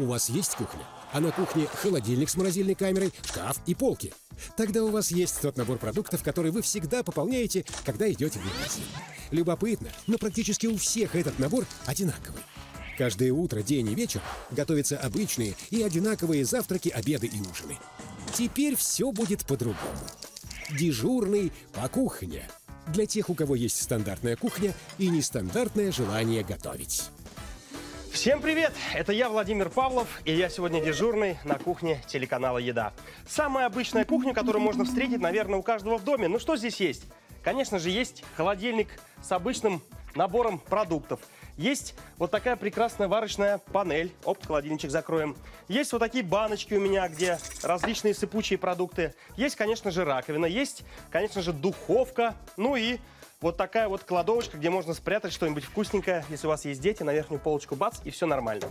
У вас есть кухня? А на кухне холодильник с морозильной камерой, шкаф и полки. Тогда у вас есть тот набор продуктов, который вы всегда пополняете, когда идете в магазин. Любопытно, но практически у всех этот набор одинаковый. Каждое утро, день и вечер готовятся обычные и одинаковые завтраки, обеды и ужины. Теперь все будет по-другому. Дежурный по кухне. Для тех, у кого есть стандартная кухня и нестандартное желание готовить. Всем привет! Это я, Владимир Павлов, и я сегодня дежурный на кухне телеканала «Еда». Самая обычная кухня, которую можно встретить, наверное, у каждого в доме. Ну что здесь есть? Конечно же, есть холодильник с обычным набором продуктов. Есть вот такая прекрасная варочная панель. Оп, холодильничек закроем. Есть вот такие баночки у меня, где различные сыпучие продукты. Есть, конечно же, раковина. Есть, конечно же, духовка. Ну и вот такая вот кладовочка, где можно спрятать что-нибудь вкусненькое, если у вас есть дети, на верхнюю полочку бац, и все нормально.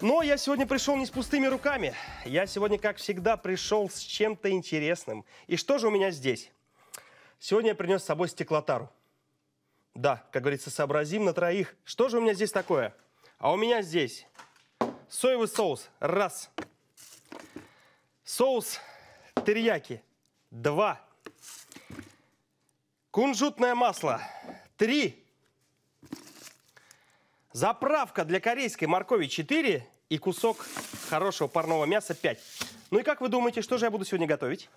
Но я сегодня пришел не с пустыми руками. Я сегодня, как всегда, пришел с чем-то интересным. И что же у меня здесь? Сегодня я принес с собой стеклотару. Да, как говорится, сообразим на троих. Что же у меня здесь такое? А у меня здесь соевый соус. Раз. Соус терияки. Два. Кунжутное масло. Три. Заправка для корейской моркови 4 и кусок хорошего парного мяса 5. Ну и как вы думаете, что же я буду сегодня готовить?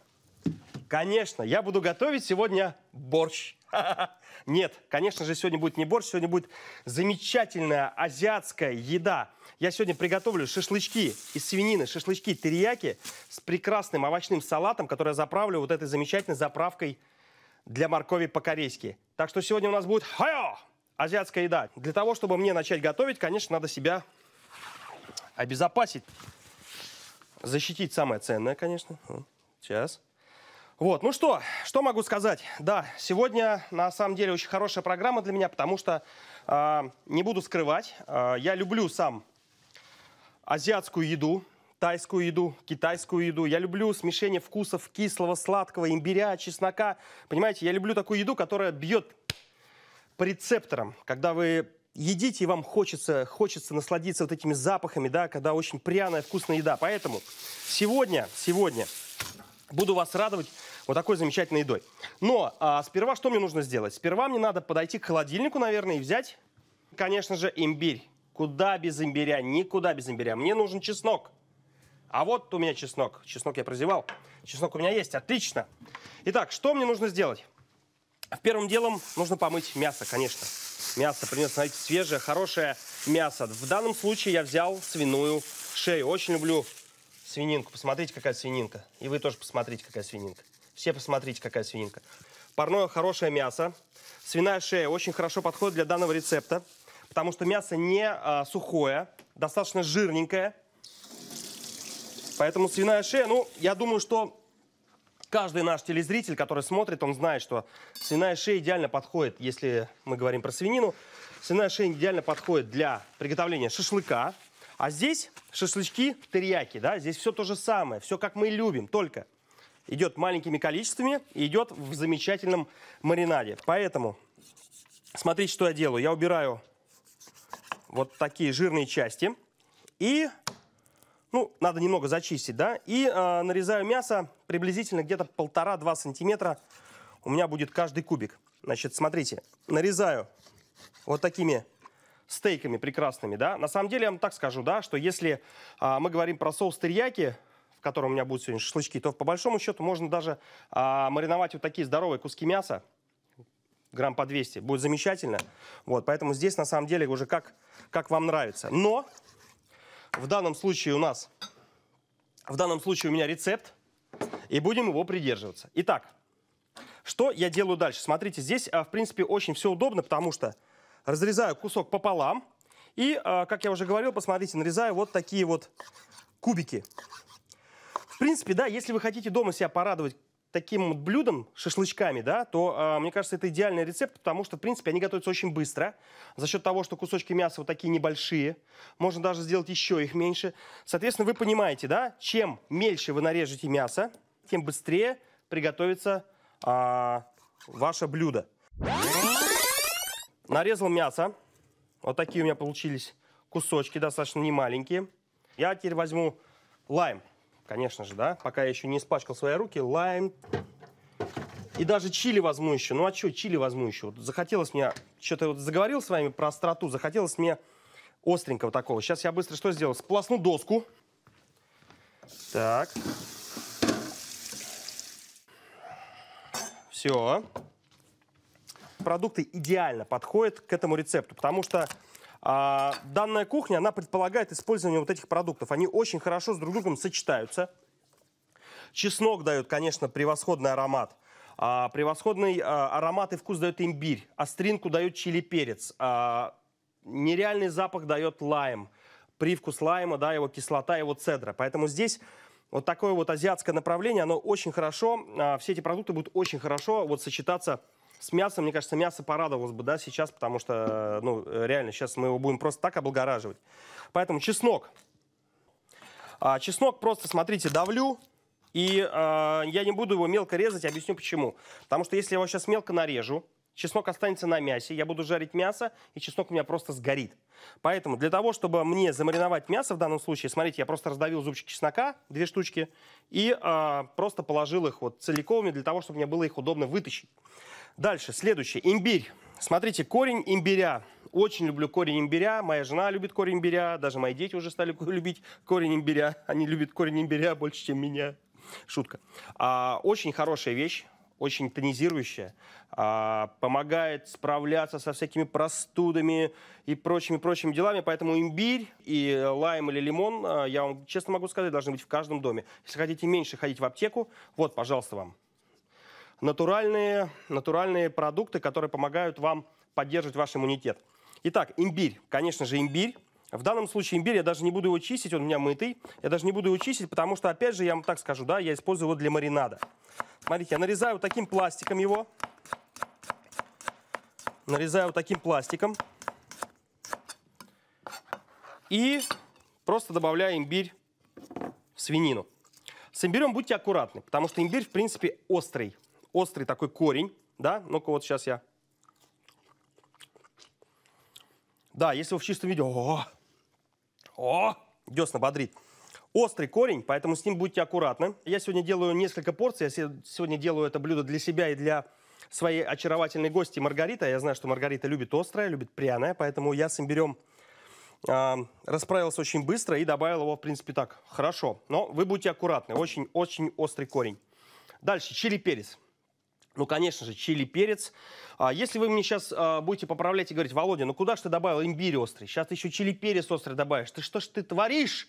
Конечно, я буду готовить сегодня борщ. Нет, конечно же, сегодня будет не борщ, сегодня будет замечательная азиатская еда. Я сегодня приготовлю шашлычки из свинины, шашлычки терияки с прекрасным овощным салатом, который я заправлю вот этой замечательной заправкой для моркови по-корейски. Так что сегодня у нас будет хайо! Азиатская еда. Для того, чтобы мне начать готовить, конечно, надо себя обезопасить. Защитить самое ценное, конечно. Сейчас. Вот, ну что, что могу сказать? Да, сегодня на самом деле очень хорошая программа для меня, потому что э, не буду скрывать, э, я люблю сам азиатскую еду, тайскую еду, китайскую еду. Я люблю смешение вкусов кислого, сладкого, имбиря, чеснока. Понимаете, я люблю такую еду, которая бьет по рецепторам, когда вы едите, и вам хочется, хочется насладиться вот этими запахами, да, когда очень пряная, вкусная еда. Поэтому сегодня, сегодня буду вас радовать вот такой замечательной едой. Но а, сперва что мне нужно сделать? Сперва мне надо подойти к холодильнику, наверное, и взять, конечно же, имбирь. Куда без имбиря? Никуда без имбиря. Мне нужен чеснок. А вот у меня чеснок. Чеснок я прозевал. Чеснок у меня есть. Отлично. Итак, что мне нужно сделать? Первым делом нужно помыть мясо, конечно. Мясо принес, смотрите, свежее, хорошее мясо. В данном случае я взял свиную шею. Очень люблю свининку. Посмотрите, какая свининка. И вы тоже посмотрите, какая свининка. Все посмотрите, какая свининка. Парное хорошее мясо. Свиная шея очень хорошо подходит для данного рецепта, потому что мясо не а, сухое, достаточно жирненькое. Поэтому свиная шея, ну, я думаю, что каждый наш телезритель, который смотрит, он знает, что свиная шея идеально подходит, если мы говорим про свинину, свиная шея идеально подходит для приготовления шашлыка. А здесь шашлычки терияки, да, здесь все то же самое, все как мы любим, только идет маленькими количествами и идет в замечательном маринаде. Поэтому смотрите, что я делаю. Я убираю вот такие жирные части и ну, надо немного зачистить, да. И э, нарезаю мясо приблизительно где-то полтора-два сантиметра. У меня будет каждый кубик. Значит, смотрите, нарезаю вот такими стейками прекрасными, да. На самом деле, я вам так скажу, да, что если э, мы говорим про соус терияки, в котором у меня будут сегодня шашлычки, то по большому счету можно даже э, мариновать вот такие здоровые куски мяса, грамм по 200, будет замечательно. Вот, поэтому здесь на самом деле уже как, как вам нравится. Но в данном случае у нас, в данном случае у меня рецепт, и будем его придерживаться. Итак, что я делаю дальше? Смотрите, здесь, а, в принципе, очень все удобно, потому что разрезаю кусок пополам, и, а, как я уже говорил, посмотрите, нарезаю вот такие вот кубики. В принципе, да, если вы хотите дома себя порадовать таким вот блюдом, шашлычками, да, то, э, мне кажется, это идеальный рецепт, потому что, в принципе, они готовятся очень быстро. За счет того, что кусочки мяса вот такие небольшие, можно даже сделать еще их меньше. Соответственно, вы понимаете, да, чем мельче вы нарежете мясо, тем быстрее приготовится э, ваше блюдо. Нарезал мясо. Вот такие у меня получились кусочки, достаточно немаленькие. Я теперь возьму лайм конечно же, да, пока я еще не испачкал свои руки, лайм. И даже чили возьму еще. Ну а что, чили возьму еще. Вот захотелось мне, что-то вот заговорил с вами про остроту, захотелось мне остренького такого. Сейчас я быстро что сделаю? Сплосну доску. Так. Все. Продукты идеально подходят к этому рецепту, потому что а, данная кухня, она предполагает использование вот этих продуктов. Они очень хорошо с друг другом сочетаются. Чеснок дает, конечно, превосходный аромат. А, превосходный а, аромат и вкус дает имбирь. Остринку дает чили перец. А, нереальный запах дает лайм. Привкус лайма, да, его кислота, его цедра. Поэтому здесь вот такое вот азиатское направление, оно очень хорошо, а, все эти продукты будут очень хорошо вот сочетаться с мясом, мне кажется, мясо порадовалось бы, да, сейчас, потому что, э, ну, э, реально, сейчас мы его будем просто так облагораживать. Поэтому чеснок. А, чеснок просто, смотрите, давлю, и э, я не буду его мелко резать, объясню почему. Потому что если я его сейчас мелко нарежу, чеснок останется на мясе, я буду жарить мясо, и чеснок у меня просто сгорит. Поэтому для того, чтобы мне замариновать мясо в данном случае, смотрите, я просто раздавил зубчик чеснока, две штучки, и э, просто положил их вот целиковыми для того, чтобы мне было их удобно вытащить. Дальше, следующий, имбирь. Смотрите, корень имбиря. Очень люблю корень имбиря. Моя жена любит корень имбиря. Даже мои дети уже стали любить корень имбиря. Они любят корень имбиря больше, чем меня. Шутка. А, очень хорошая вещь очень тонизирующая, а, помогает справляться со всякими простудами и прочими-прочими делами. Поэтому имбирь и лайм или лимон, а, я вам честно могу сказать, должны быть в каждом доме. Если хотите меньше ходить в аптеку, вот, пожалуйста, вам натуральные, натуральные продукты, которые помогают вам поддерживать ваш иммунитет. Итак, имбирь. Конечно же, имбирь. В данном случае имбирь я даже не буду его чистить, он у меня мытый. Я даже не буду его чистить, потому что, опять же, я вам так скажу, да, я использую его для маринада. Смотрите, я нарезаю вот таким пластиком его. Нарезаю вот таким пластиком. И просто добавляю имбирь в свинину. С имбирем будьте аккуратны, потому что имбирь, в принципе, острый острый такой корень, да, ну-ка вот сейчас я. Да, если вы в чистом виде, о, о, десна бодрит. Острый корень, поэтому с ним будьте аккуратны. Я сегодня делаю несколько порций, я сегодня делаю это блюдо для себя и для своей очаровательной гости Маргарита. Я знаю, что Маргарита любит острое, любит пряное, поэтому я с имбирем э, а, расправился очень быстро и добавил его, в принципе, так, хорошо. Но вы будьте аккуратны, очень-очень острый корень. Дальше, чили-перец. Ну, конечно же, чили, перец. А если вы мне сейчас а, будете поправлять и говорить, Володя, ну куда ж ты добавил имбирь острый? Сейчас ты еще чили, перец острый добавишь. Ты что ж ты творишь?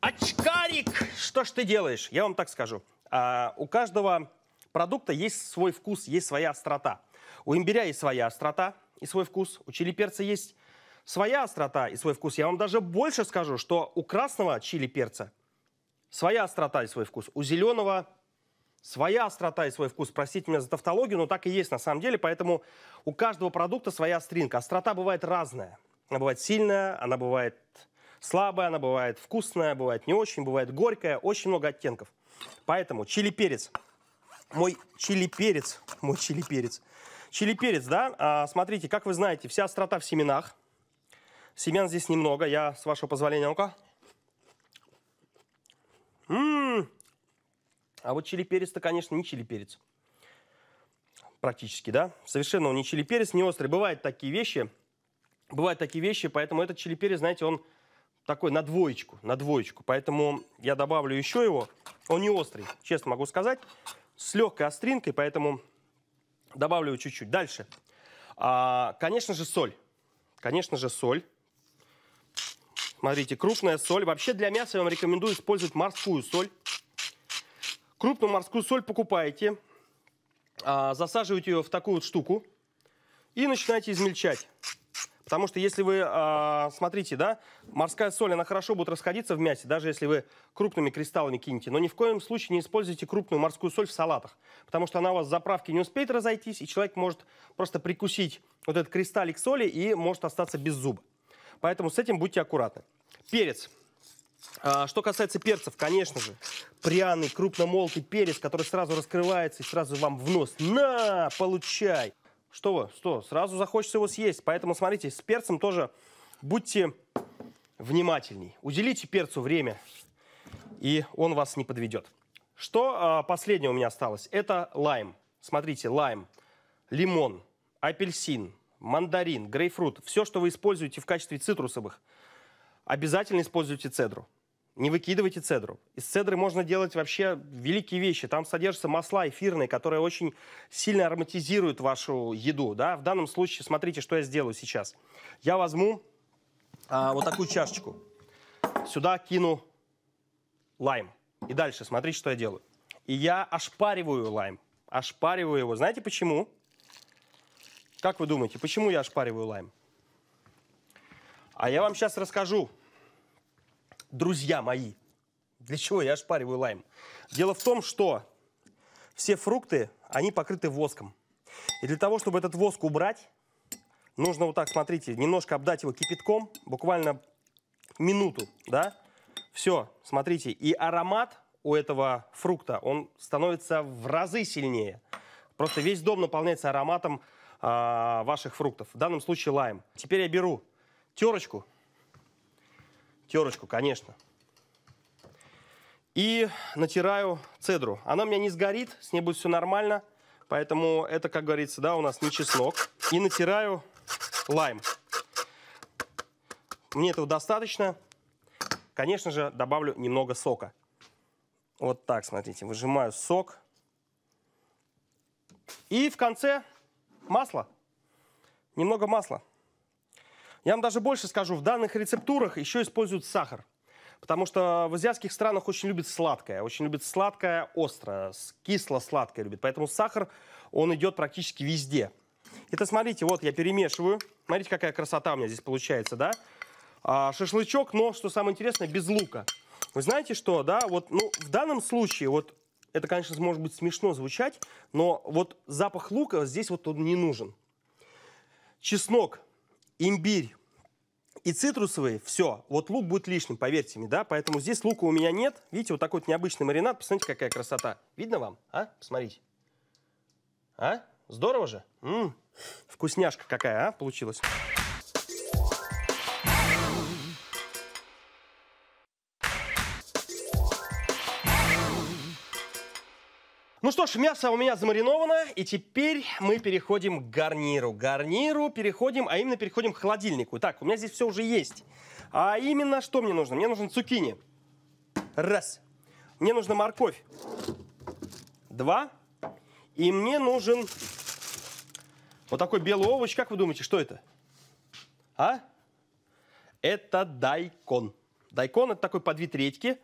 Очкарик! Что ж ты делаешь? Я вам так скажу. А, у каждого продукта есть свой вкус, есть своя острота. У имбиря есть своя острота и свой вкус. У чили перца есть своя острота и свой вкус. Я вам даже больше скажу, что у красного чили перца своя острота и свой вкус. У зеленого своя острота и свой вкус. Простите меня за тавтологию, но так и есть на самом деле. Поэтому у каждого продукта своя стринка. Острота бывает разная. Она бывает сильная, она бывает слабая, она бывает вкусная, бывает не очень, бывает горькая. Очень много оттенков. Поэтому чили-перец. Мой чили-перец. Мой чили-перец. Чили-перец, да? А, смотрите, как вы знаете, вся острота в семенах. Семян здесь немного. Я, с вашего позволения, ну-ка. Ммм, а вот чили перец-то, конечно, не чили перец. Практически, да? Совершенно он не чили перец, не острый. Бывают такие вещи. Бывают такие вещи, поэтому этот чили перец, знаете, он такой на двоечку, на двоечку. Поэтому я добавлю еще его. Он не острый, честно могу сказать. С легкой остринкой, поэтому добавлю чуть-чуть. Дальше. А, конечно же, соль. Конечно же, соль. Смотрите, крупная соль. Вообще для мяса я вам рекомендую использовать морскую соль. Крупную морскую соль покупаете, а, засаживаете ее в такую вот штуку и начинаете измельчать. Потому что если вы, а, смотрите, да, морская соль, она хорошо будет расходиться в мясе, даже если вы крупными кристаллами кинете. Но ни в коем случае не используйте крупную морскую соль в салатах, потому что она у вас в заправке не успеет разойтись, и человек может просто прикусить вот этот кристаллик соли и может остаться без зуба. Поэтому с этим будьте аккуратны. Перец. А, что касается перцев, конечно же, пряный крупномолкий перец, который сразу раскрывается и сразу вам в нос. На, получай! Что вы, что, сразу захочется его съесть. Поэтому, смотрите, с перцем тоже будьте внимательней. Уделите перцу время, и он вас не подведет. Что а, последнее у меня осталось? Это лайм. Смотрите, лайм, лимон, апельсин, мандарин, грейпфрут. Все, что вы используете в качестве цитрусовых, обязательно используйте цедру. Не выкидывайте цедру. Из цедры можно делать вообще великие вещи. Там содержатся масла эфирные, которые очень сильно ароматизируют вашу еду. Да? В данном случае, смотрите, что я сделаю сейчас. Я возьму а, вот такую чашечку. Сюда кину лайм. И дальше смотрите, что я делаю. И я ошпариваю лайм. Ошпариваю его. Знаете почему? Как вы думаете, почему я ошпариваю лайм? А я вам сейчас расскажу друзья мои. Для чего я ошпариваю лайм? Дело в том, что все фрукты, они покрыты воском. И для того, чтобы этот воск убрать, нужно вот так, смотрите, немножко обдать его кипятком, буквально минуту, да? Все, смотрите, и аромат у этого фрукта, он становится в разы сильнее. Просто весь дом наполняется ароматом э, ваших фруктов. В данном случае лайм. Теперь я беру терочку, Терочку, конечно. И натираю цедру. Она у меня не сгорит, с ней будет все нормально. Поэтому это, как говорится, да, у нас не чеснок. И натираю лайм. Мне этого достаточно. Конечно же, добавлю немного сока. Вот так, смотрите, выжимаю сок. И в конце масло. Немного масла. Я вам даже больше скажу, в данных рецептурах еще используют сахар. Потому что в азиатских странах очень любят сладкое, очень любят сладкое, острое, кисло-сладкое любят. Поэтому сахар, он идет практически везде. Это смотрите, вот я перемешиваю. Смотрите, какая красота у меня здесь получается, да? А, шашлычок, но, что самое интересное, без лука. Вы знаете что, да? Вот, ну, в данном случае, вот, это, конечно, может быть смешно звучать, но вот запах лука здесь вот он не нужен. Чеснок имбирь и цитрусовые, все. Вот лук будет лишним, поверьте мне, да? Поэтому здесь лука у меня нет. Видите, вот такой вот необычный маринад. Посмотрите, какая красота. Видно вам? А? Посмотрите. А? Здорово же? М -м, вкусняшка какая, а? Получилась. Ну что ж, мясо у меня замариновано, и теперь мы переходим к гарниру. Гарниру переходим, а именно переходим к холодильнику. Так, у меня здесь все уже есть. А именно что мне нужно? Мне нужен цукини. Раз. Мне нужна морковь. Два. И мне нужен вот такой белый овощ. Как вы думаете, что это? А? Это дайкон. Дайкон – это такой подвид редьки.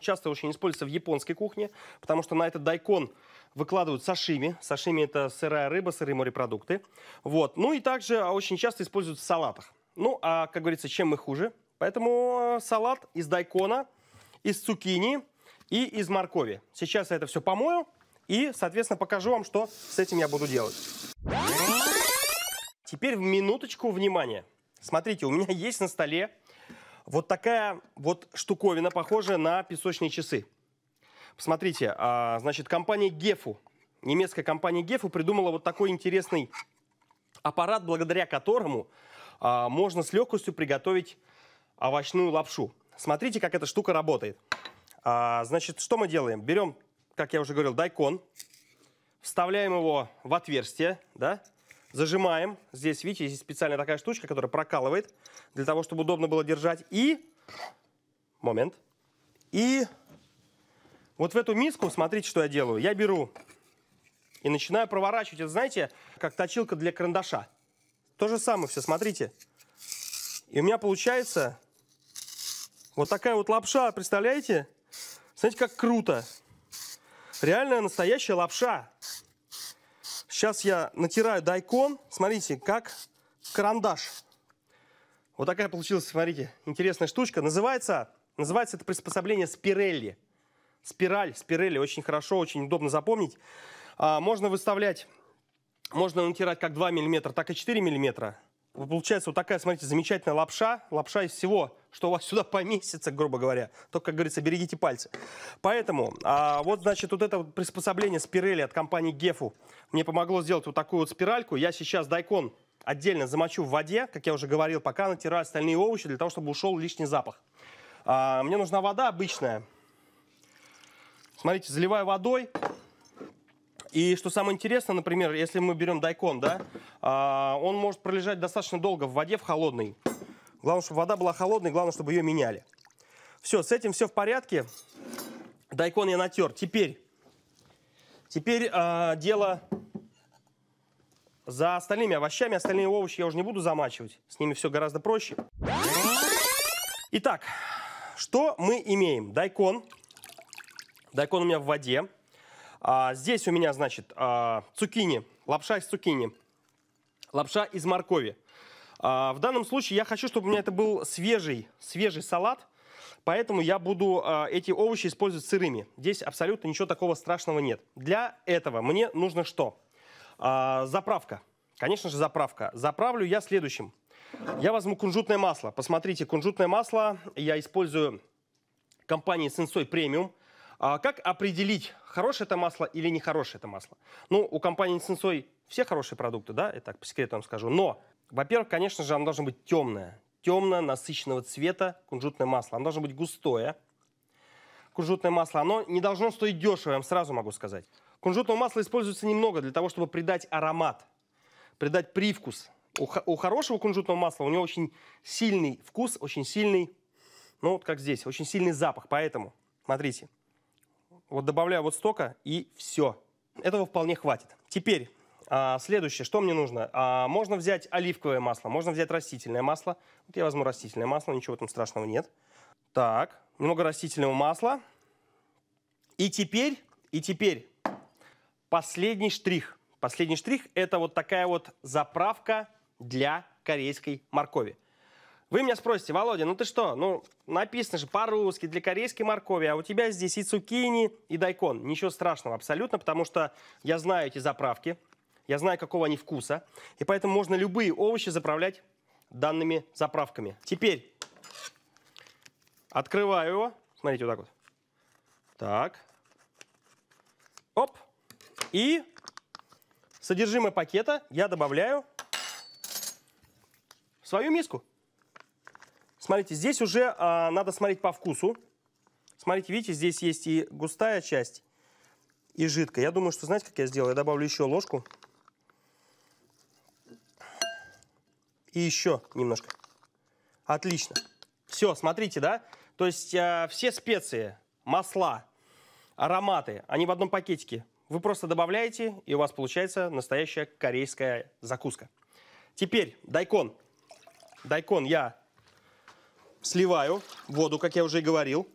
Часто очень используется в японской кухне, потому что на этот дайкон выкладывают сашими. Сашими – это сырая рыба, сырые морепродукты. Вот. Ну и также а, очень часто используют в салатах. Ну, а, как говорится, чем мы хуже? Поэтому а, салат из дайкона, из цукини и из моркови. Сейчас я это все помою и, соответственно, покажу вам, что с этим я буду делать. Теперь в минуточку внимания. Смотрите, у меня есть на столе вот такая вот штуковина, похожая на песочные часы. Посмотрите, а, значит, компания Гефу, немецкая компания Гефу придумала вот такой интересный аппарат, благодаря которому а, можно с легкостью приготовить овощную лапшу. Смотрите, как эта штука работает. А, значит, что мы делаем? Берем, как я уже говорил, дайкон, вставляем его в отверстие, да, Зажимаем. Здесь, видите, здесь специальная такая штучка, которая прокалывает, для того, чтобы удобно было держать. И... Момент. И вот в эту миску, смотрите, что я делаю. Я беру и начинаю проворачивать. Это, знаете, как точилка для карандаша. То же самое все, смотрите. И у меня получается вот такая вот лапша, представляете? Смотрите, как круто. реальная настоящая лапша. Сейчас я натираю дайкон. Смотрите, как карандаш. Вот такая получилась, смотрите, интересная штучка. Называется, называется это приспособление спирелли. Спираль, спирелли, очень хорошо, очень удобно запомнить. А, можно выставлять, можно натирать как 2 мм, так и 4 мм. Получается вот такая, смотрите, замечательная лапша. Лапша из всего что у вас сюда поместится, грубо говоря. Только, как говорится, берегите пальцы. Поэтому а, вот, значит, вот это вот приспособление спирели от компании Гефу мне помогло сделать вот такую вот спиральку. Я сейчас дайкон отдельно замочу в воде, как я уже говорил, пока натираю остальные овощи, для того, чтобы ушел лишний запах. А, мне нужна вода обычная. Смотрите, заливаю водой. И что самое интересное, например, если мы берем дайкон, да, а, он может пролежать достаточно долго в воде, в холодной. Главное, чтобы вода была холодной, главное, чтобы ее меняли. Все, с этим все в порядке. Дайкон я натер. Теперь, теперь э, дело за остальными овощами. Остальные овощи я уже не буду замачивать. С ними все гораздо проще. Итак, что мы имеем? Дайкон. Дайкон у меня в воде. А, здесь у меня, значит, а, цукини. Лапша из цукини. Лапша из моркови. А, в данном случае я хочу, чтобы у меня это был свежий, свежий салат, поэтому я буду а, эти овощи использовать сырыми. Здесь абсолютно ничего такого страшного нет. Для этого мне нужно что? А, заправка. Конечно же, заправка. Заправлю я следующим. Я возьму кунжутное масло. Посмотрите, кунжутное масло я использую компании Sensoi Premium. А как определить, хорошее это масло или нехорошее это масло? Ну, у компании Sensoi все хорошие продукты, да, я так по секрету вам скажу. Но во-первых, конечно же, оно должно быть темное. Темное, насыщенного цвета кунжутное масло. Оно должно быть густое. Кунжутное масло, оно не должно стоить дешево, я вам сразу могу сказать. Кунжутного масла используется немного для того, чтобы придать аромат, придать привкус. У, у хорошего кунжутного масла у него очень сильный вкус, очень сильный, ну вот как здесь, очень сильный запах. Поэтому, смотрите, вот добавляю вот столько и все. Этого вполне хватит. Теперь а, следующее, что мне нужно? А, можно взять оливковое масло, можно взять растительное масло. Вот я возьму растительное масло, ничего там страшного нет. Так, немного растительного масла. И теперь, и теперь последний штрих. Последний штрих – это вот такая вот заправка для корейской моркови. Вы меня спросите, Володя, ну ты что, ну написано же по-русски для корейской моркови, а у тебя здесь и цукини, и дайкон. Ничего страшного абсолютно, потому что я знаю эти заправки, я знаю, какого они вкуса, и поэтому можно любые овощи заправлять данными заправками. Теперь открываю его, смотрите, вот так вот. Так. Оп. И содержимое пакета я добавляю в свою миску. Смотрите, здесь уже а, надо смотреть по вкусу. Смотрите, видите, здесь есть и густая часть, и жидкая. Я думаю, что, знаете, как я сделаю? Я добавлю еще ложку. И еще немножко. Отлично. Все, смотрите, да? То есть э, все специи, масла, ароматы, они в одном пакетике. Вы просто добавляете, и у вас получается настоящая корейская закуска. Теперь дайкон. Дайкон я сливаю воду, как я уже и говорил.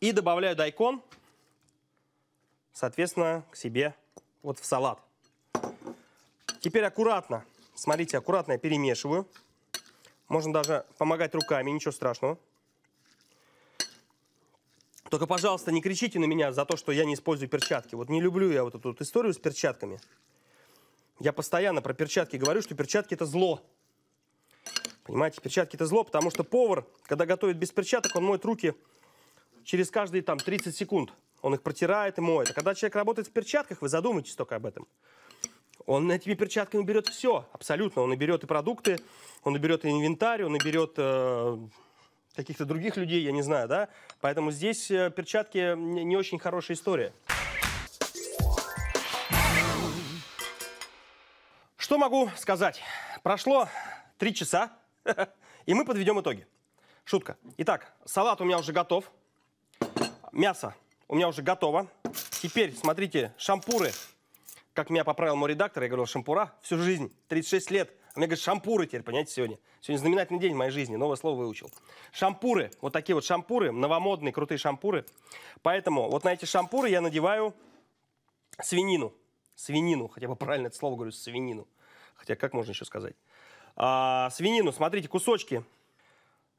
И добавляю дайкон, соответственно, к себе вот в салат. Теперь аккуратно Смотрите, аккуратно я перемешиваю. Можно даже помогать руками, ничего страшного. Только, пожалуйста, не кричите на меня за то, что я не использую перчатки. Вот не люблю я вот эту вот историю с перчатками. Я постоянно про перчатки говорю, что перчатки – это зло. Понимаете, перчатки – это зло, потому что повар, когда готовит без перчаток, он моет руки через каждые там 30 секунд. Он их протирает и моет. А когда человек работает в перчатках, вы задумайтесь только об этом. Он этими перчатками берет все, абсолютно. Он и берет и продукты, он и берет и инвентарь, он и берет э, каких-то других людей, я не знаю, да. Поэтому здесь э, перчатки не очень хорошая история. Что могу сказать? Прошло три часа, и мы подведем итоги. Шутка. Итак, салат у меня уже готов. Мясо у меня уже готово. Теперь, смотрите, шампуры как меня поправил мой редактор, я говорил, шампура всю жизнь, 36 лет. А мне говорят, шампуры теперь, понимаете, сегодня. Сегодня знаменательный день в моей жизни, новое слово выучил. Шампуры, вот такие вот шампуры, новомодные, крутые шампуры. Поэтому вот на эти шампуры я надеваю свинину. Свинину, хотя бы правильно это слово говорю, свинину. Хотя как можно еще сказать? А, свинину, смотрите, кусочки.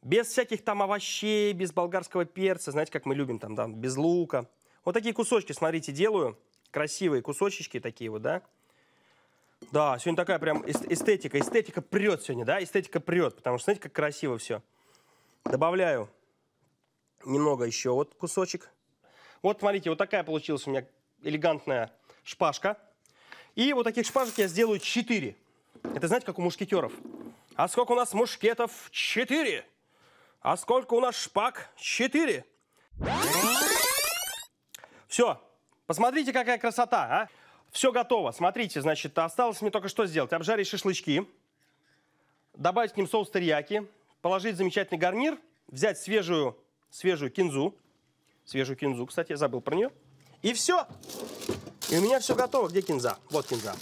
Без всяких там овощей, без болгарского перца, знаете, как мы любим там, да, без лука. Вот такие кусочки, смотрите, делаю красивые кусочки такие вот, да? Да, сегодня такая прям эстетика. Эстетика прет сегодня, да? Эстетика прет, потому что, знаете как красиво все. Добавляю немного еще вот кусочек. Вот, смотрите, вот такая получилась у меня элегантная шпажка. И вот таких шпажек я сделаю 4. Это знаете, как у мушкетеров. А сколько у нас мушкетов? 4. А сколько у нас шпаг? 4. Все, Посмотрите, какая красота, а! Все готово. Смотрите, значит, осталось мне только что сделать. Обжарить шашлычки, добавить к ним соус терияки, положить замечательный гарнир, взять свежую, свежую кинзу. Свежую кинзу, кстати, я забыл про нее. И все. И у меня все готово. Где кинза? Вот кинза.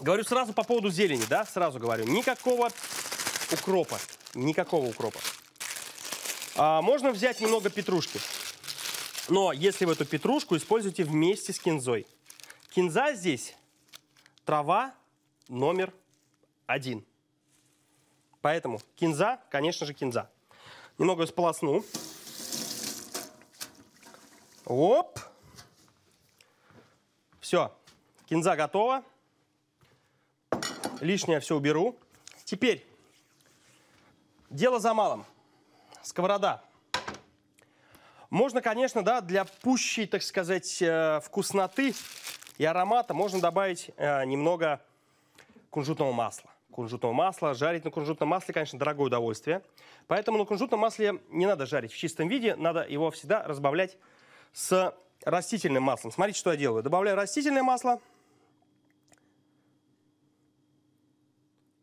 Говорю сразу по поводу зелени, да? Сразу говорю. Никакого укропа. Никакого укропа. А, можно взять немного петрушки. Но если вы эту петрушку используете вместе с кинзой. Кинза здесь трава номер один. Поэтому кинза, конечно же, кинза. Немного сполосну. Оп! Все, кинза готова. Лишнее все уберу. Теперь дело за малым. Сковорода. Можно, конечно, да, для пущей, так сказать, э, вкусноты и аромата можно добавить э, немного кунжутного масла. Кунжутного масла. Жарить на кунжутном масле, конечно, дорогое удовольствие. Поэтому на кунжутном масле не надо жарить в чистом виде, надо его всегда разбавлять с растительным маслом. Смотрите, что я делаю. Добавляю растительное масло.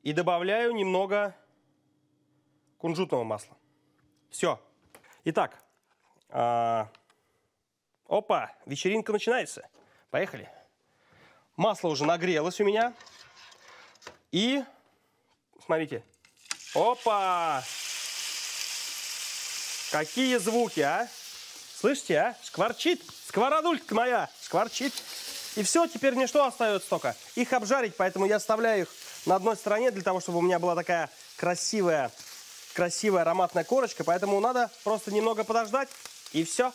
И добавляю немного кунжутного масла. Все. Итак, а, опа, вечеринка начинается. Поехали. Масло уже нагрелось у меня. И, смотрите, опа! Какие звуки, а? Слышите, а? Скворчит. Сковородулька моя скворчит. И все, теперь мне что остается только? Их обжарить, поэтому я оставляю их на одной стороне, для того, чтобы у меня была такая красивая, красивая ароматная корочка. Поэтому надо просто немного подождать, и все.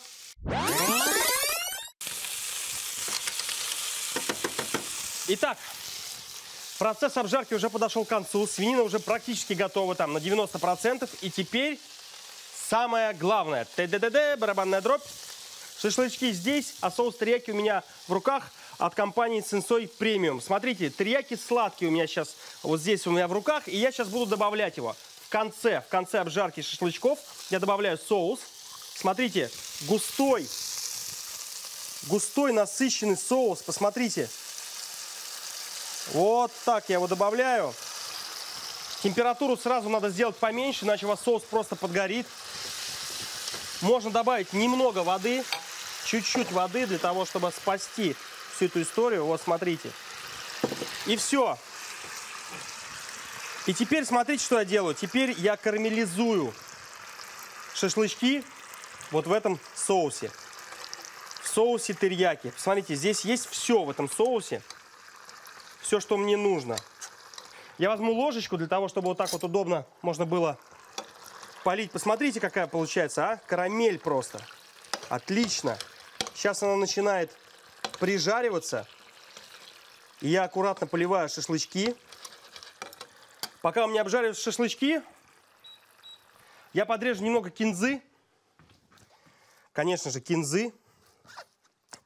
Итак, процесс обжарки уже подошел к концу. Свинина уже практически готова там на 90%. И теперь самое главное. ТДДД, барабанная дробь. Шашлычки здесь, а соус трияки у меня в руках от компании Сенсой Премиум. Смотрите, трияки сладкие у меня сейчас вот здесь у меня в руках, и я сейчас буду добавлять его. В конце, в конце обжарки шашлычков я добавляю соус. Смотрите, густой, густой насыщенный соус, посмотрите. Вот так я его добавляю. Температуру сразу надо сделать поменьше, иначе у вас соус просто подгорит. Можно добавить немного воды, чуть-чуть воды для того, чтобы спасти всю эту историю. Вот, смотрите. И все. И теперь смотрите, что я делаю. Теперь я карамелизую шашлычки вот в этом соусе. В соусе терияки. Посмотрите, здесь есть все в этом соусе. Все, что мне нужно. Я возьму ложечку для того, чтобы вот так вот удобно можно было полить. Посмотрите, какая получается, а? Карамель просто. Отлично. Сейчас она начинает прижариваться. И я аккуратно поливаю шашлычки. Пока у меня обжариваются шашлычки, я подрежу немного кинзы конечно же, кинзы.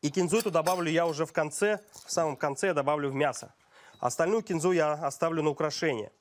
И кинзу эту добавлю я уже в конце, в самом конце я добавлю в мясо. Остальную кинзу я оставлю на украшение.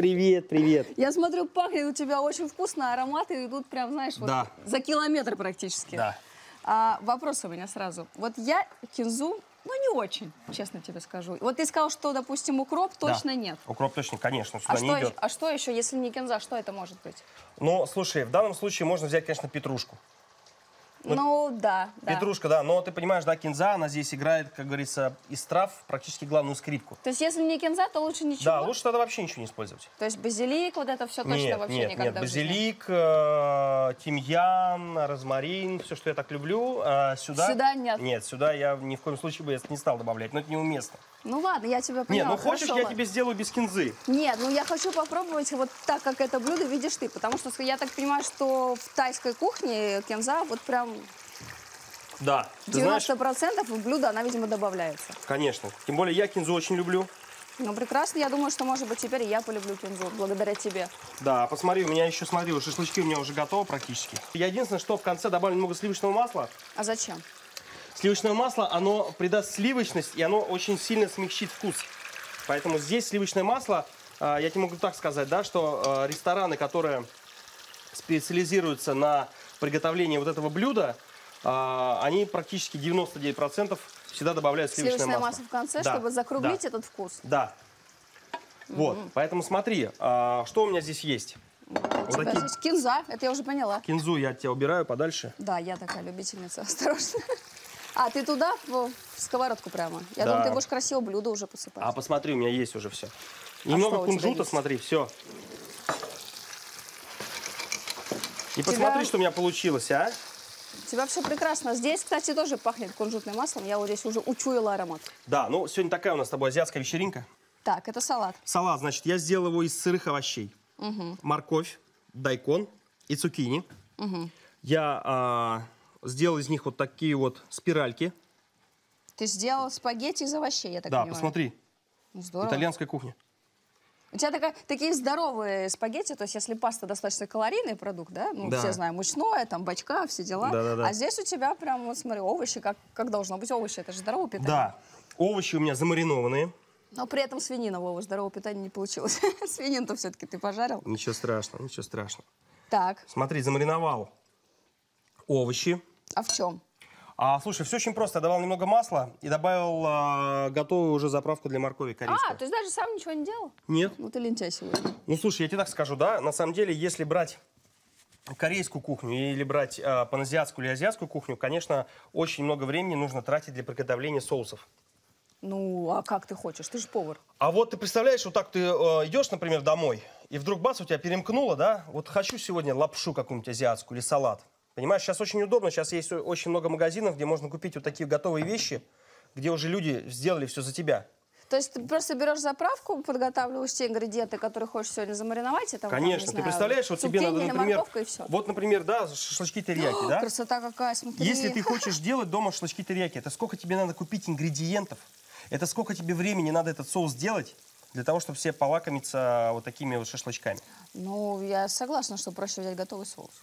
привет, привет. Я смотрю, пахнет у тебя очень вкусно, ароматы идут прям, знаешь, да. вот за километр практически. Да. А, вопрос у меня сразу. Вот я кинзу, ну не очень, честно тебе скажу. Вот ты сказал, что, допустим, укроп точно да. нет. Укроп точно, конечно, сюда а не что, идет. А что еще, если не кинза, что это может быть? Ну, слушай, в данном случае можно взять, конечно, петрушку. Ну, ну да, да. Петрушка, да. Но ты понимаешь, да, кинза, она здесь играет, как говорится, из трав практически главную скрипку. То есть, если не кинза, то лучше ничего? Да, лучше тогда вообще ничего не использовать. То есть, базилик, вот это все точно нет, вообще нет, никогда Нет, базилик, э, тимьян, розмарин, все, что я так люблю. А сюда... Сюда нет. Нет, сюда я ни в коем случае бы не стал добавлять, но это неуместно. Ну ладно, я тебя поняла. Нет, ну хочешь, Хорошо, я ладно. тебе сделаю без кинзы. Нет, ну я хочу попробовать вот так, как это блюдо видишь ты, потому что я так понимаю, что в тайской кухне кинза вот прям там да. 90% Ты знаешь, в блюдо она, видимо, добавляется. конечно. Тем более я кинзу очень люблю. Ну, прекрасно. Я думаю, что, может быть, теперь я полюблю кинзу благодаря тебе. Да, посмотри, у меня еще, смотри, шашлычки у меня уже готовы практически. Я единственное, что в конце добавлю немного сливочного масла. А зачем? Сливочное масло, оно придаст сливочность, и оно очень сильно смягчит вкус. Поэтому здесь сливочное масло, а, я тебе могу так сказать, да, что а, рестораны, которые специализируются на приготовления вот этого блюда а, они практически 99% всегда добавляют сливочное, сливочное масло. масло в конце, да. чтобы закруглить да. этот вкус. Да. Mm -hmm. Вот, поэтому смотри, а, что у меня здесь есть. вот такие... здесь кинза, это я уже поняла. Кинзу я от тебя убираю подальше. Да, я такая любительница, осторожно. А ты туда, в, в сковородку прямо? Я да. думаю, ты будешь красиво блюдо уже посыпать. А посмотри, у меня есть уже все. А Немного а кунжута, смотри, все. И тебя... посмотри, что у меня получилось, а? У тебя все прекрасно. Здесь, кстати, тоже пахнет кунжутным маслом. Я вот здесь уже учуяла аромат. Да, ну сегодня такая у нас с тобой азиатская вечеринка. Так, это салат. Салат, значит, я сделал его из сырых овощей. Угу. Морковь, дайкон и цукини. Угу. Я а, сделал из них вот такие вот спиральки. Ты сделал спагетти из овощей, я так да, понимаю. Да, посмотри. Здорово. Итальянская кухня. У тебя такая, такие здоровые спагетти, то есть если паста достаточно калорийный продукт, да, ну, да. все знаем, мучное, там, бачка, все дела. Да, да, да. А здесь у тебя прям, вот смотри, овощи, как, как должно быть овощи, это же здоровое питание. Да, овощи у меня замаринованные. Но при этом свинина, Вова, здорового питания не получилось. Свинину-то все-таки ты пожарил. Ничего страшного, ничего страшного. Так. Смотри, замариновал овощи. А в чем? А, слушай, все очень просто. Я давал немного масла и добавил а, готовую уже заправку для моркови корейскую. А, то есть даже сам ничего не делал? Нет. Ну ты лентяй сегодня. Ну слушай, я тебе так скажу, да, на самом деле, если брать корейскую кухню или брать а, паназиатскую или азиатскую кухню, конечно, очень много времени нужно тратить для приготовления соусов. Ну, а как ты хочешь? Ты же повар. А вот ты представляешь, вот так ты э, идешь, например, домой, и вдруг бас у тебя перемкнуло, да? Вот хочу сегодня лапшу какую-нибудь азиатскую или салат. Понимаешь, сейчас очень удобно, сейчас есть очень много магазинов, где можно купить вот такие готовые вещи, где уже люди сделали все за тебя. То есть ты просто берешь заправку, подготавливаешь те ингредиенты, которые хочешь сегодня замариновать. И там, Конечно, там, ты представляешь, вот тебе надо, например, и все. вот, например, да, шашлычки терияки, да? Красота какая, смотри. Если ты хочешь делать дома шашлычки терияки, это сколько тебе надо купить ингредиентов? Это сколько тебе времени надо этот соус сделать для того, чтобы все полакомиться вот такими вот шашлычками. Ну, я согласна, что проще взять готовый соус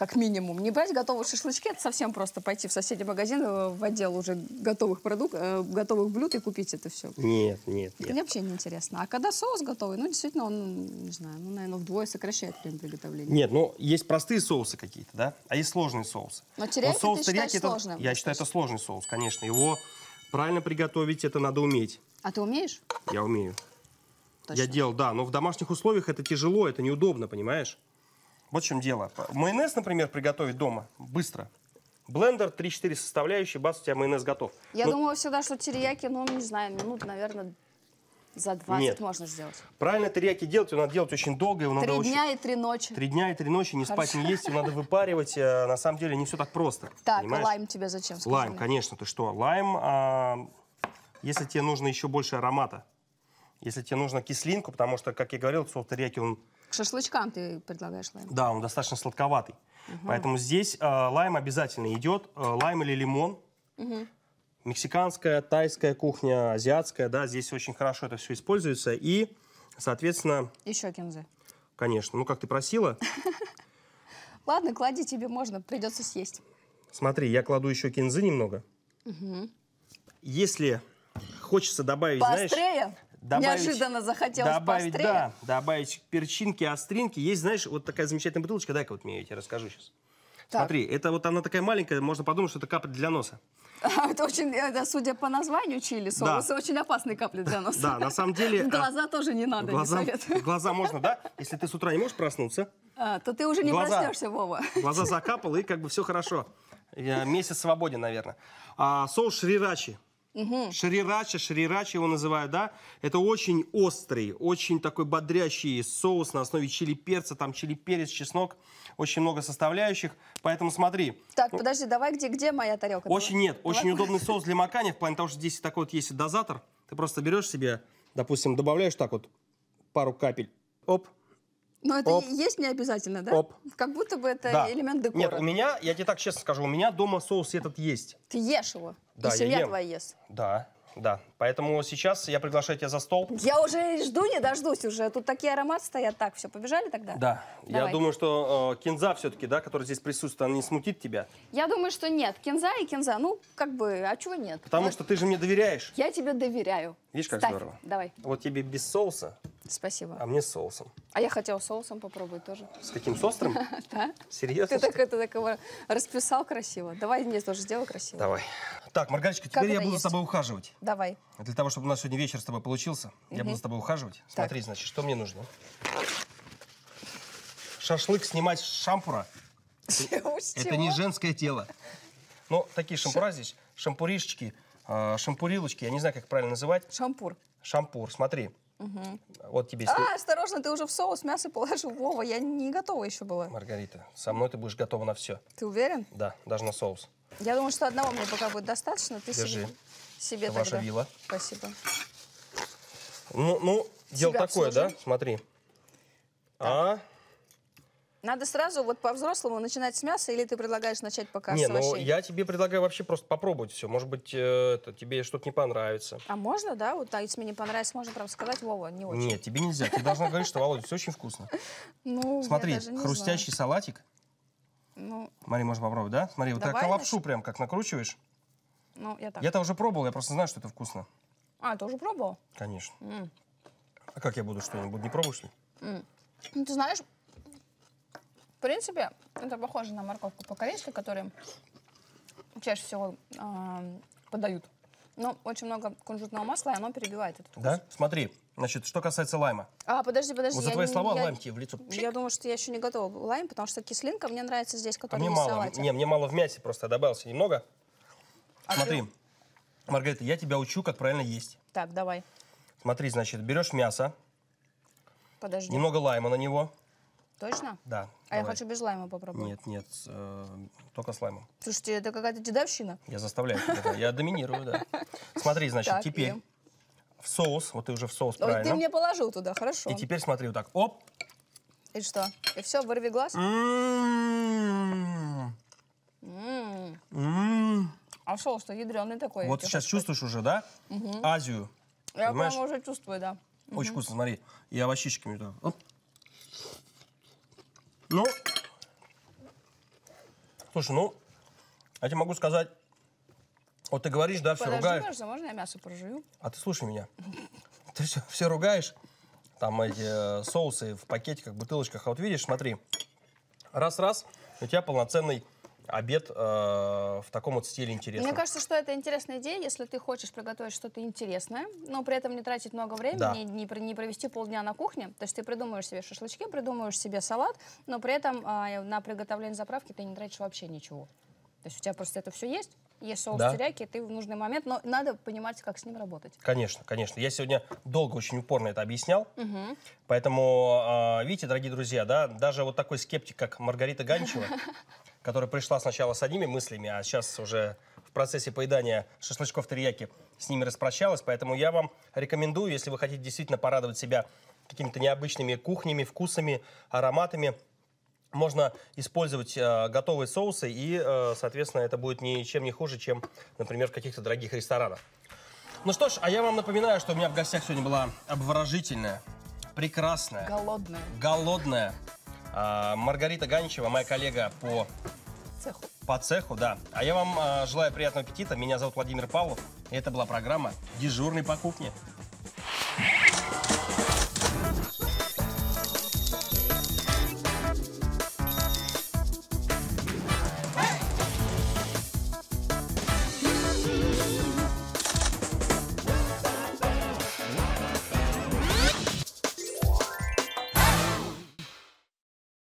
как минимум. Не брать готовые шашлычки, это совсем просто пойти в соседний магазин, э, в отдел уже готовых продуктов, э, готовых блюд и купить это все. Нет, нет, нет. Мне вообще не интересно. А когда соус готовый, ну, действительно, он, не знаю, ну, наверное, вдвое сокращает время приготовления. Нет, ну, есть простые соусы какие-то, да, а есть сложные соусы. Но терияки вот соус ты терияки, это, сложным? Я считаю, это сложный соус, конечно. Его правильно приготовить, это надо уметь. А ты умеешь? Я умею. Точно. Я делал, да, но в домашних условиях это тяжело, это неудобно, понимаешь? Вот в чем дело. Майонез, например, приготовить дома быстро. Блендер, 3-4 составляющие, бац, у тебя майонез готов. Я но... думала всегда, что терияки, ну, не знаю, минут, наверное, за 20 Нет. можно сделать. Правильно терияки делать, его надо делать очень долго. Его три дня очень... и три ночи. Три дня и три ночи, не Хорошо. спать, не есть, его надо выпаривать. Э, на самом деле не все так просто. Так, понимаешь? лайм тебе зачем? Скажи лайм, мне. конечно, ты что? Лайм, а, если тебе нужно еще больше аромата, если тебе нужно кислинку, потому что, как я говорил, соус терияки, он к шашлычкам ты предлагаешь лайм? Да, он достаточно сладковатый. Угу. Поэтому здесь э, лайм обязательно идет. Э, лайм или лимон. Угу. Мексиканская, тайская кухня, азиатская, да, здесь очень хорошо это все используется. И, соответственно... Еще кинзы. Конечно. Ну, как ты просила. Ладно, клади тебе можно, придется съесть. Смотри, я кладу еще кинзы немного. Угу. Если хочется добавить, Поострее. знаешь добавить, Неожиданно захотелось добавить, поострее. Да, добавить перчинки, остринки. Есть, знаешь, вот такая замечательная бутылочка. Дай-ка вот мне ее, я тебе расскажу сейчас. Так. Смотри, это вот она такая маленькая, можно подумать, что это капля для носа. Это очень, это, судя по названию чили соус, да. очень опасные капли для носа. Да, на самом деле... В а, глаза тоже не надо, глаза, не советую. Глаза можно, да? Если ты с утра не можешь проснуться... А, то ты уже не глаза, проснешься, Вова. Глаза закапал, и как бы все хорошо. Я месяц свободен, наверное. А, соус шрирачи. Угу. Шрирача, шрирача его называют, да? Это очень острый, очень такой бодрящий соус на основе чили перца, там чили перец, чеснок, очень много составляющих. Поэтому смотри. Так, ну, подожди, давай где, где моя тарелка? Очень давай. нет, давай. очень удобный соус для макания, в плане того, что здесь такой вот есть дозатор. Ты просто берешь себе, допустим, добавляешь так вот пару капель, оп, но это Оп. есть не обязательно, да? Оп. Как будто бы это да. элемент декора. Нет, у меня, я тебе так честно скажу, у меня дома соус этот есть. Ты ешь его? Да, И семья я ем. твоя ест? Да, да. Поэтому сейчас я приглашаю тебя за стол. Я уже жду, не дождусь уже. Тут такие ароматы стоят. Так, все, побежали тогда? Да. Давай. Я думаю, что э, кинза все-таки, да, которая здесь присутствует, она не смутит тебя? Я думаю, что нет. Кинза и кинза. Ну, как бы, а чего нет? Потому вот. что ты же мне доверяешь. Я тебе доверяю. Видишь, как Ставь. здорово. Давай. Вот тебе без соуса. Спасибо. А мне соусом. А я хотела соусом попробовать тоже. С каким? С острым? Да. Серьезно? Ты так это так расписал красиво. Давай мне тоже сделай красиво. Давай. Так, Маргарочка, теперь я буду с тобой ухаживать. Давай. А для того, чтобы у нас сегодня вечер с тобой получился, угу. я буду с тобой ухаживать. Так. Смотри, значит, что мне нужно. Шашлык снимать с шампура. Это не женское тело. Но ну, такие шампура здесь, шампуришечки, а, шампурилочки, я не знаю, как правильно называть. Шампур. Шампур, смотри. Угу. Вот тебе... А, осторожно, ты уже в соус мясо положил. Вова, я не готова еще была. Маргарита, со мной ты будешь готова на все. Ты уверен? Да, даже на соус. Я думаю, что одного мне пока будет достаточно. Ты Держи. Себе... Себе Это ваша вилла. Спасибо. Ну, ну дело такое, обслужим. да? Смотри. Так. А... Надо сразу вот по-взрослому начинать с мяса, или ты предлагаешь начать пока не, с ну, овощей? Не, ну я тебе предлагаю вообще просто попробовать все. Может быть, э, это, тебе что-то не понравится. А можно, да? Вот, а если мне не понравится, можно прям сказать, Вова, не очень. Нет, тебе нельзя. Ты должна говорить, что, Володя, все очень вкусно. Ну, Смотри, хрустящий салатик. Ну, Смотри, можно попробовать, да? Смотри, вот так лапшу прям как накручиваешь. Ну, я так. Я-то уже пробовал, я просто знаю, что это вкусно. А, ты уже пробовал? Конечно. М. А как я буду что-нибудь не пробуешь ли? М. Ну, ты знаешь, в принципе, это похоже на морковку по-корейски, которую чаще всего э, подают. Но очень много кунжутного масла, и оно перебивает этот вкус. Да? Смотри, значит, что касается лайма. А, подожди, подожди. Вот за твои не, слова я, лайм тебе в лицо. Пшик. Я думаю, что я еще не готова лайм, потому что кислинка мне нравится здесь, которая а мне мало, салате. Не, мне мало в мясе просто добавился немного. А смотри, ты... Маргарита, я тебя учу, как правильно есть. Так, давай. Смотри, значит, берешь мясо. Подожди. Немного лайма на него. Точно? Да. А давай. я хочу без лайма попробовать. Нет, нет, э, только с лаймом. Слушайте, это какая-то дедовщина. Я заставляю тебя, я доминирую, да. Смотри, значит, теперь в соус, вот ты уже в соус, правильно? ты мне положил туда, хорошо. И теперь смотри вот так, оп. И что? И все, вырви глаз? Ммм. Ммм. А шел что, ядреный такой? Вот сейчас хочу. чувствуешь уже, да? Угу. Азию. Я, понимаешь? по уже чувствую, да. Очень угу. вкусно, смотри. И овощичками. Да. Ну, слушай, ну, я тебе могу сказать, вот ты говоришь, да, все Подожди, ругаешь. Подожди, можно я мясо прожую? А ты слушай меня. Ты все, все ругаешь, там эти э, соусы в пакетиках, бутылочках. А вот видишь, смотри, раз-раз, у тебя полноценный обед э, в таком вот стиле интересном. Мне кажется, что это интересная идея, если ты хочешь приготовить что-то интересное, но при этом не тратить много времени, да. не, не провести полдня на кухне. То есть ты придумываешь себе шашлычки, придумываешь себе салат, но при этом э, на приготовление заправки ты не тратишь вообще ничего. То есть у тебя просто это все есть, есть соус да. теряки, ты в нужный момент, но надо понимать, как с ним работать. Конечно, конечно. Я сегодня долго, очень упорно это объяснял. Угу. Поэтому, а, видите, дорогие друзья, да, даже вот такой скептик, как Маргарита Ганчева, которая пришла сначала с одними мыслями, а сейчас уже в процессе поедания шашлычков терияки с ними распрощалась. Поэтому я вам рекомендую, если вы хотите действительно порадовать себя какими-то необычными кухнями, вкусами, ароматами, можно использовать э, готовые соусы, и, э, соответственно, это будет ничем не хуже, чем, например, в каких-то дорогих ресторанах. Ну что ж, а я вам напоминаю, что у меня в гостях сегодня была обворожительная, прекрасная, голодная, голодная а, Маргарита Ганичева, моя коллега по цеху. По цеху, да. А я вам а, желаю приятного аппетита. Меня зовут Владимир Павлов. И это была программа «Дежурный по кухне».